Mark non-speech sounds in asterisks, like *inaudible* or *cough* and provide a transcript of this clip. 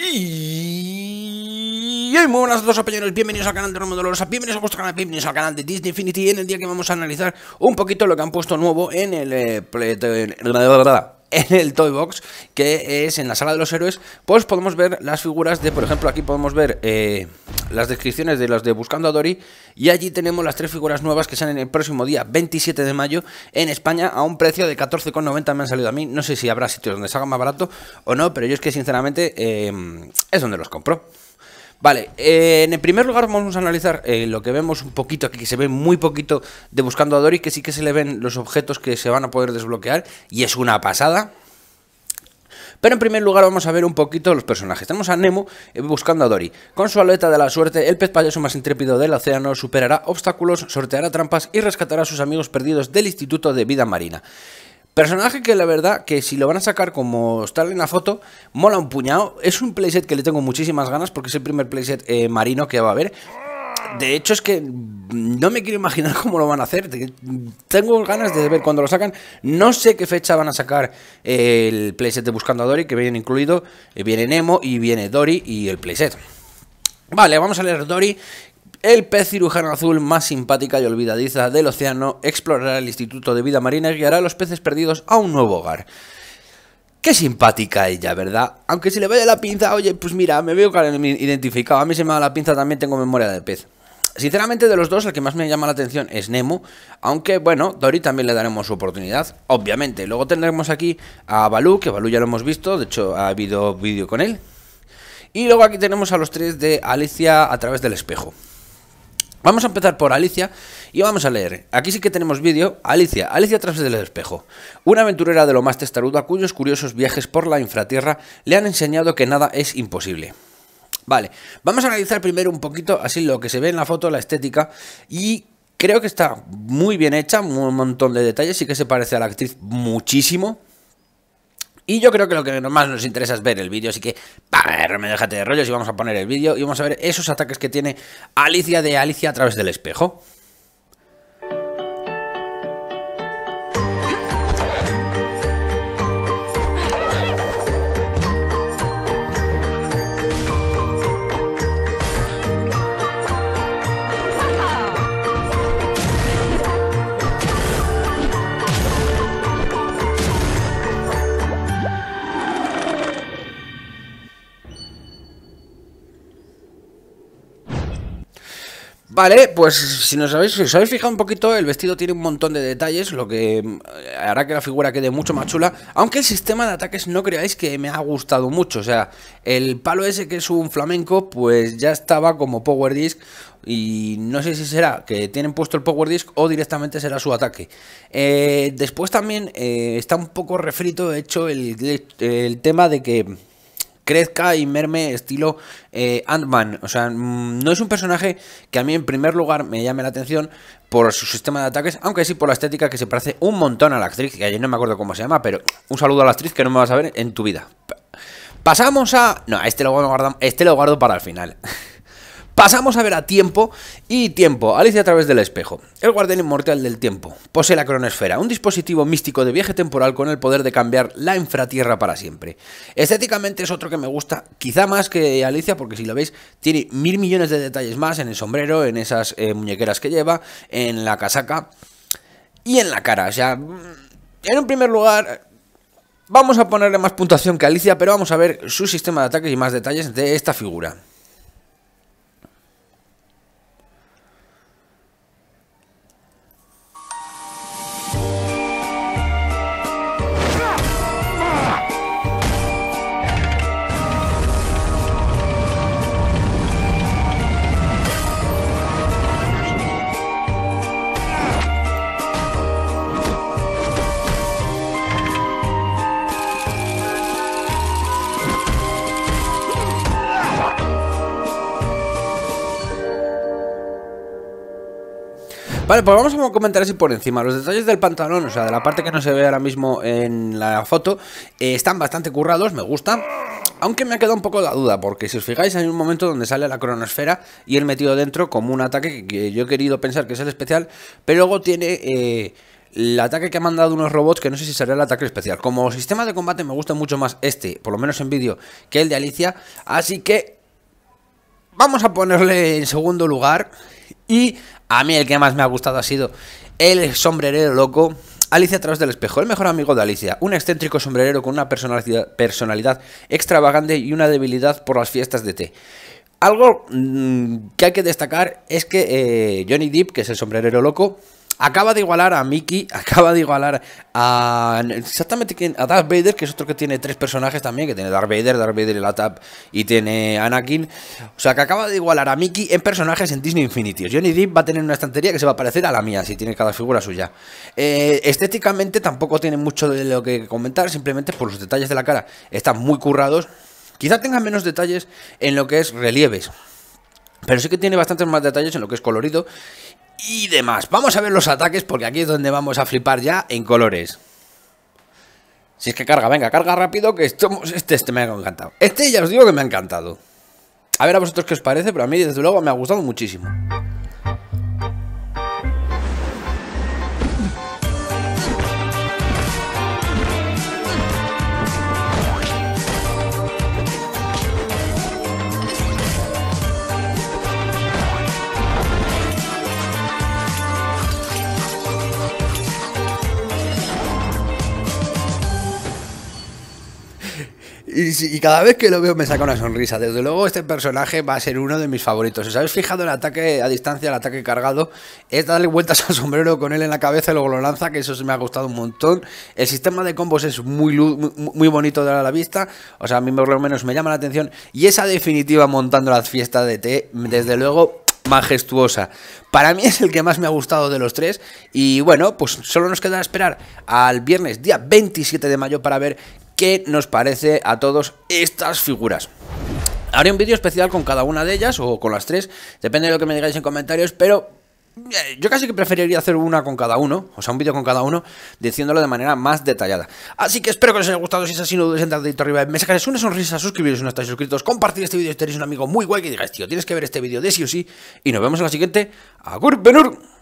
Y... muy buenas a todos opiniones, bienvenidos al canal de Romo Dolorosa, bienvenidos a vuestro canal, bienvenidos al canal de Disney Infinity en el día que vamos a analizar un poquito lo que han puesto nuevo en el... Eh, en el Toy Box, que es en la sala de los héroes, pues podemos ver las figuras de, por ejemplo, aquí podemos ver eh, las descripciones de las de Buscando a Dory, y allí tenemos las tres figuras nuevas que salen el próximo día 27 de mayo en España a un precio de 14,90 me han salido a mí, no sé si habrá sitios donde salga más barato o no, pero yo es que sinceramente eh, es donde los compro. Vale, eh, en primer lugar vamos a analizar eh, lo que vemos un poquito aquí, que se ve muy poquito de Buscando a Dory, que sí que se le ven los objetos que se van a poder desbloquear y es una pasada. Pero en primer lugar vamos a ver un poquito los personajes. Tenemos a Nemo eh, buscando a Dory. Con su aleta de la suerte, el pez payaso más intrépido del océano superará obstáculos, sorteará trampas y rescatará a sus amigos perdidos del Instituto de Vida Marina. Personaje que la verdad que si lo van a sacar como está en la foto, mola un puñado. Es un playset que le tengo muchísimas ganas porque es el primer playset eh, marino que va a haber. De hecho, es que no me quiero imaginar cómo lo van a hacer. Tengo ganas de ver cuando lo sacan. No sé qué fecha van a sacar eh, el playset de Buscando a Dory, que viene incluido. Eh, viene Nemo y viene Dory y el playset. Vale, vamos a leer Dory. El pez cirujano azul más simpática y olvidadiza del océano explorará el Instituto de Vida Marina y guiará a los peces perdidos a un nuevo hogar. Qué simpática ella, ¿verdad? Aunque si le vaya la pinza, oye, pues mira, me veo identificado. A mí se me va la pinza también, tengo memoria de pez. Sinceramente, de los dos, el que más me llama la atención es Nemo. Aunque, bueno, Dory también le daremos su oportunidad, obviamente. Luego tendremos aquí a Balú, que Balú ya lo hemos visto, de hecho, ha habido vídeo con él. Y luego aquí tenemos a los tres de Alicia a través del espejo. Vamos a empezar por Alicia y vamos a leer. Aquí sí que tenemos vídeo. Alicia, Alicia través del espejo. Una aventurera de lo más testaruda cuyos curiosos viajes por la infratierra le han enseñado que nada es imposible. Vale, vamos a analizar primero un poquito así lo que se ve en la foto, la estética y creo que está muy bien hecha, un montón de detalles, y que se parece a la actriz muchísimo. Y yo creo que lo que más nos interesa es ver el vídeo, así que, ver, me déjate de rollos y vamos a poner el vídeo y vamos a ver esos ataques que tiene Alicia de Alicia a través del espejo. Vale, pues si, no habéis, si os habéis fijado un poquito, el vestido tiene un montón de detalles, lo que mm, hará que la figura quede mucho más chula, aunque el sistema de ataques no creáis que me ha gustado mucho, o sea, el palo ese que es un flamenco, pues ya estaba como Power Disc, y no sé si será que tienen puesto el Power Disc o directamente será su ataque. Eh, después también eh, está un poco refrito, de hecho, el tema de que crezca y merme estilo eh, Ant-Man. O sea, mm, no es un personaje que a mí en primer lugar me llame la atención por su sistema de ataques, aunque sí por la estética que se parece un montón a la actriz, que ayer no me acuerdo cómo se llama, pero un saludo a la actriz que no me vas a ver en tu vida. Pasamos a... No, este lo guardo, este lo guardo para el final. *laughs* Pasamos a ver a tiempo y tiempo, Alicia a través del espejo. El guardián inmortal del tiempo posee la cronosfera, un dispositivo místico de viaje temporal con el poder de cambiar la infratierra para siempre. Estéticamente es otro que me gusta, quizá más que Alicia, porque si lo veis, tiene mil millones de detalles más en el sombrero, en esas eh, muñequeras que lleva, en la casaca y en la cara. O sea, mm, en un primer lugar, vamos a ponerle más puntuación que Alicia, pero vamos a ver su sistema de ataques y más detalles de esta figura. Vale, pues vamos a comentar así por encima. Los detalles del pantalón, o sea, de la parte que no se ve ahora mismo en la foto, eh, están bastante currados, me gusta Aunque me ha quedado un poco la duda, porque si os fijáis hay un momento donde sale la cronosfera y él metido dentro como un ataque que yo he querido pensar que es el especial, pero luego tiene... Eh, el ataque que han mandado unos robots que no sé si será el ataque especial. Como sistema de combate me gusta mucho más este, por lo menos en vídeo, que el de Alicia. Así que vamos a ponerle en segundo lugar y a mí el que más me ha gustado ha sido el sombrerero loco. Alicia a través del espejo, el mejor amigo de Alicia, un excéntrico sombrerero con una personalidad, extravagante y una debilidad por las fiestas de té. Algo mm, que hay que destacar es que eh, Johnny Depp, que es el sombrerero loco, Acaba de igualar a Mickey, *laughs* acaba de igualar a. Exactamente a Darth Vader, que es otro que tiene tres personajes también, que tiene Darth Vader, Darth Vader y la Tap y tiene Anakin. O sea, que acaba de igualar a Mickey en personajes en Disney Infinity. Johnny Depp va a tener una estantería que se va a parecer a la mía, si tiene cada figura suya. Eh, estéticamente tampoco tiene mucho de lo que comentar, simplemente por los detalles de la cara. Están muy currados. Quizá tenga menos detalles en lo que es relieves. Pero sí que tiene bastantes más detalles en lo que es colorido y demás. Vamos a ver los ataques porque aquí es donde vamos a flipar ya en colores. Si es que carga, venga, carga rápido que estamos... Este, este me ha encantado. Este ya os digo que me ha encantado. A ver a vosotros qué os parece, pero a mí desde luego me ha gustado muchísimo. Y, cada vez que lo veo me saca una sonrisa. Desde luego este personaje va a ser uno de mis favoritos. ¿Os habéis fijado el ataque a distancia, el ataque cargado? Es darle vueltas *laughs* al sombrero con él en la cabeza y luego lo lanza, que eso se me ha gustado un montón. El sistema de combos es muy, muy, bonito de la vista. O sea, a mí por lo menos me llama la atención. Y esa definitiva montando las fiestas de té, desde luego majestuosa. Para mí es el que más me ha gustado de los tres y bueno, pues solo nos queda esperar al viernes día 27 de mayo para ver qué nos parece a todos estas figuras. Haré un vídeo especial con cada una de ellas o con las tres, depende de lo que me digáis en comentarios, pero eh, yo casi que preferiría hacer una con cada uno, o sea, un vídeo con cada uno, diciéndolo de manera más detallada. Así que espero que os haya gustado. Si es así, no dudes en dedito arriba. Me sacaréis una sonrisa, suscribiros si no estáis suscritos, compartir este vídeo si tenéis un amigo muy guay que digáis, tío, tienes que ver este vídeo de sí o sí. Y nos vemos en la siguiente. Agur Benur.